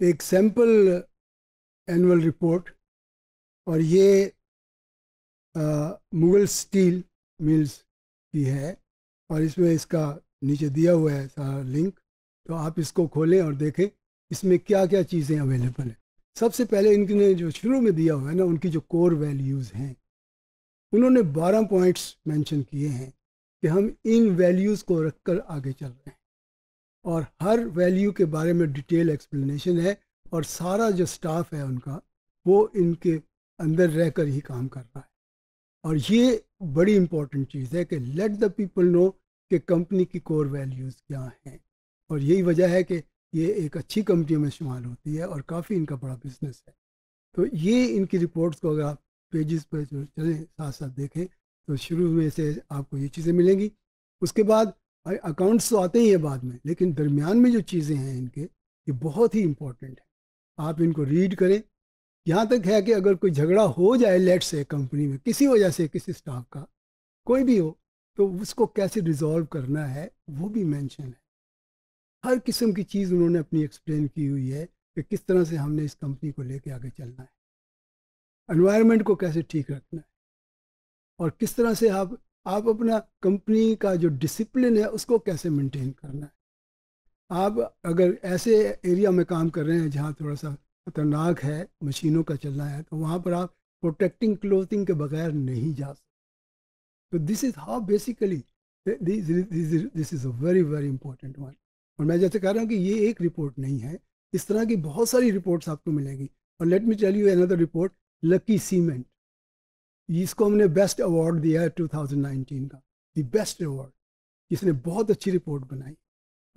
तो एक sample annual report और ये मुगल स्टील मिल्स की है और इसमें इसका नीचे दिया हुआ है सारा लिंक तो आप इसको खोलें और देखें इसमें क्या क्या चीज़ें अवेलेबल हैं सबसे पहले इनने जो शुरू में दिया हुआ है ना उनकी जो कोर वैल्यूज़ हैं उन्होंने 12 पॉइंट्स मेंशन किए हैं कि हम इन वैल्यूज़ को रखकर आगे चल रहे हैं और हर वैल्यू के बारे में डिटेल एक्सप्लेनेशन है और सारा जो स्टाफ है उनका वो इनके अंदर रहकर ही काम कर रहा है और ये बड़ी इम्पॉर्टेंट चीज़ है कि लेट द पीपल नो कि कंपनी की कोर वैल्यूज़ क्या हैं और यही वजह है कि ये एक अच्छी कंपनी में शुमार होती है और काफ़ी इनका बड़ा बिजनेस है तो ये इनकी रिपोर्ट्स को अगर आप पेजेस पर चलें साथ साथ देखें तो शुरू में से आपको ये चीज़ें मिलेंगी उसके बाद अकाउंट्स तो आते ही हैं बाद में लेकिन दरमियान में जो चीज़ें हैं इनके ये बहुत ही इम्पोर्टेंट है आप इनको रीड करें यहाँ तक है कि अगर कोई झगड़ा हो जाए लेट से कंपनी में किसी वजह से किसी स्टाफ का कोई भी हो तो उसको कैसे रिजॉल्व करना है वो भी मेंशन है हर किस्म की चीज़ उन्होंने अपनी एक्सप्लेन की हुई है कि किस तरह से हमने इस कंपनी को लेके आगे चलना है एनवायरनमेंट को कैसे ठीक रखना है और किस तरह से आप आप अपना कंपनी का जो डिसिप्लिन है उसको कैसे मेंटेन करना है आप अगर ऐसे एरिया में काम कर रहे हैं जहाँ थोड़ा सा खतरनाक है मशीनों का चलना है तो वहाँ पर आप प्रोटेक्टिंग क्लोथिंग के बगैर नहीं जा सकते तो this is how basically this is a very very important one और मैं जैसे कह रहा हूँ कि ये एक रिपोर्ट नहीं है इस तरह की बहुत सारी रिपोर्ट्स आपको मिलेंगी और let me tell you another report Lucky Cement इसको हमने बेस्ट अवार्ड दिया है 2019 का द बेस्ट अवार्ड जिसने बहुत अच्छी रिपोर्ट बनाई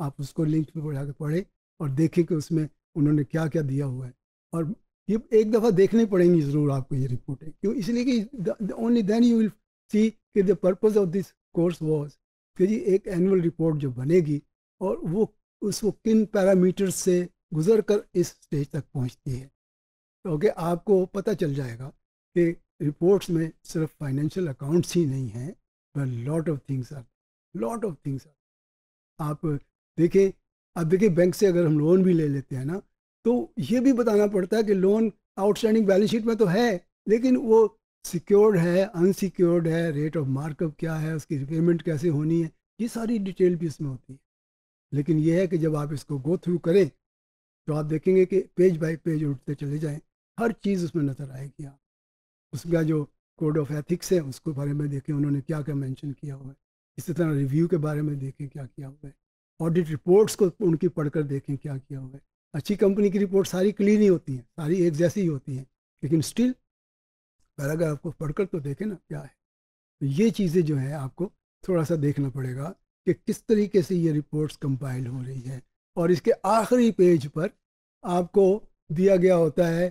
आप उसको लिंक में जाकर पढ़ें और देखें कि उसमें उन्होंने क्या क्या दिया हुआ है और ये एक दफ़ा देखनी पड़ेंगी ज़रूर आपको ये रिपोर्टें क्यों इसलिए कि only then you will see कि the purpose of this course was कि जी एक एनुअल रिपोर्ट जो बनेगी और वो उसको किन पैरामीटर्स से गुजर कर इस स्टेज तक पहुंचती है क्योंकि तो आपको पता चल जाएगा कि रिपोर्ट्स में सिर्फ फाइनेंशियल अकाउंट्स ही नहीं हैं पर lot of things are lot of things are आप देखें आप देखिए बैंक से अगर हम लोन भी ले लेते हैं ना तो ये भी बताना पड़ता है कि लोन आउटस्टैंडिंग बैलेंस शीट में तो है लेकिन वो सिक्योर्ड है अनसिक्योर्ड है रेट ऑफ मार्कअप क्या है उसकी रिपेमेंट कैसे होनी है ये सारी डिटेल भी इसमें होती है लेकिन ये है कि जब आप इसको गो थ्रू करें तो आप देखेंगे कि पेज बाय पेज उठते चले जाएं हर चीज़ उसमें नज़र आएगी आप उसका जो कोड ऑफ एथिक्स है उसके बारे में देखें उन्होंने क्या क्या मैंशन किया हुआ है इसी तरह रिव्यू के बारे में देखें क्या किया हुआ है ऑडिट रिपोर्ट्स को उनकी पढ़कर देखें क्या किया हुआ है अच्छी कंपनी की रिपोर्ट सारी क्लीन ही होती हैं सारी एक जैसी ही होती हैं लेकिन स्टिल पर अगर आपको पढ़कर तो देखें ना क्या है तो ये चीज़ें जो है आपको थोड़ा सा देखना पड़ेगा कि किस तरीके से ये रिपोर्ट्स कंपाइल हो रही है और इसके आखिरी पेज पर आपको दिया गया होता है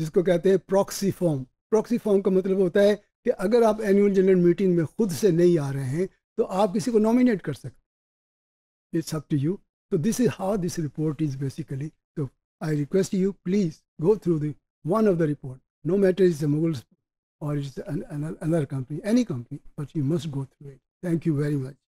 जिसको कहते हैं प्रॉक्सी फॉर्म प्रॉक्सी फॉर्म का मतलब होता है कि अगर आप एनुअल जनरल मीटिंग में खुद से नहीं आ रहे हैं तो आप किसी को नॉमिनेट कर सकते इट्स अप टू यू तो this is how this report is basically तो I request you please go through the one of the report no matter is the Mughals or it's an, an, another company, any company, but you must go through it. Thank